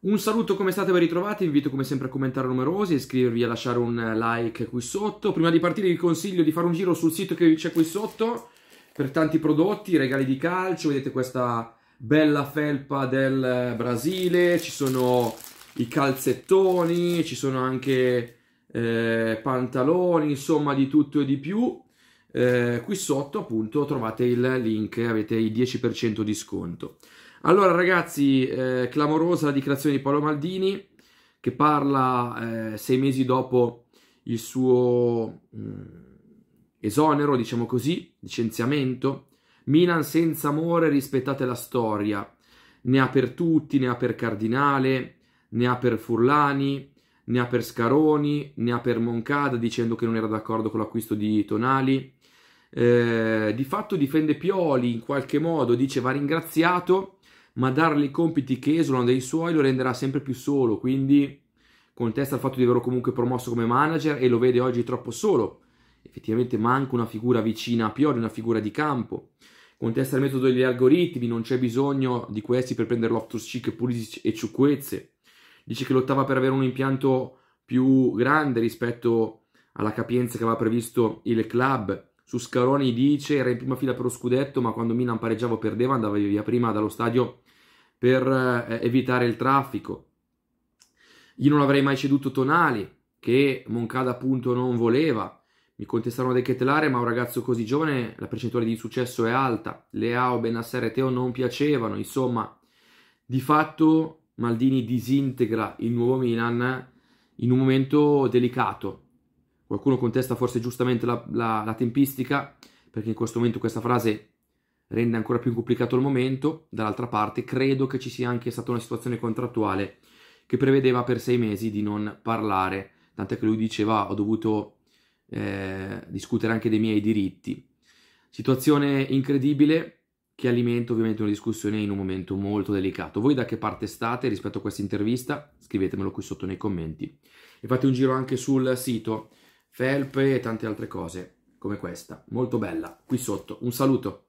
Un saluto, come state? Ben ritrovati, vi invito come sempre a commentare numerosi, iscrivervi e lasciare un like qui sotto. Prima di partire vi consiglio di fare un giro sul sito che c'è qui sotto per tanti prodotti, regali di calcio, vedete questa bella felpa del Brasile, ci sono i calzettoni, ci sono anche eh, pantaloni, insomma di tutto e di più eh, qui sotto appunto trovate il link, avete il 10% di sconto. Allora ragazzi, eh, clamorosa la dichiarazione di Paolo Maldini che parla eh, sei mesi dopo il suo mh, mm, esonero, diciamo così, licenziamento. Milan senza amore, rispettate la storia. Ne ha per tutti, ne ha per Cardinale, ne ha per Furlani, ne ha per Scaroni, ne ha per Moncada dicendo che non era d'accordo con l'acquisto di Tonali eh, di fatto difende Pioli in qualche modo, dice va ringraziato, ma dargli i compiti che esulano dei suoi lo renderà sempre più solo, quindi contesta il fatto di averlo comunque promosso come manager e lo vede oggi troppo solo. Effettivamente manca una figura vicina a Pioli, una figura di campo. Contesta il metodo degli algoritmi, non c'è bisogno di questi per prendere Loftus Chic, Pulisic e Ciucquezze. Dice che lottava per avere un impianto più grande rispetto alla capienza che aveva previsto il club su Scaroni dice era in prima fila per lo scudetto, ma quando Milan pareggiava o perdeva andava via prima dallo stadio per eh, eh, evitare il traffico. Io non avrei mai ceduto Tonali, che Moncada appunto non voleva. Mi contestarono De Chetelare, ma un ragazzo così giovane la percentuale di successo è alta. Leao, Benasser e Teo non piacevano. Insomma, di fatto Maldini disintegra il nuovo Milan in un momento delicato Qualcuno contesta forse giustamente la, la, la tempistica, perché in questo momento questa frase rende ancora più complicato il momento. Dall'altra parte, credo che ci sia anche stata una situazione contrattuale che prevedeva per sei mesi di non parlare, tant'è che lui diceva ho dovuto eh, discutere anche dei miei diritti. Situazione incredibile che alimenta ovviamente una discussione in un momento molto delicato. Voi da che parte state rispetto a questa intervista? Scrivetemelo qui sotto nei commenti. E fate un giro anche sul sito felpe e tante altre cose come questa, molto bella, qui sotto. Un saluto.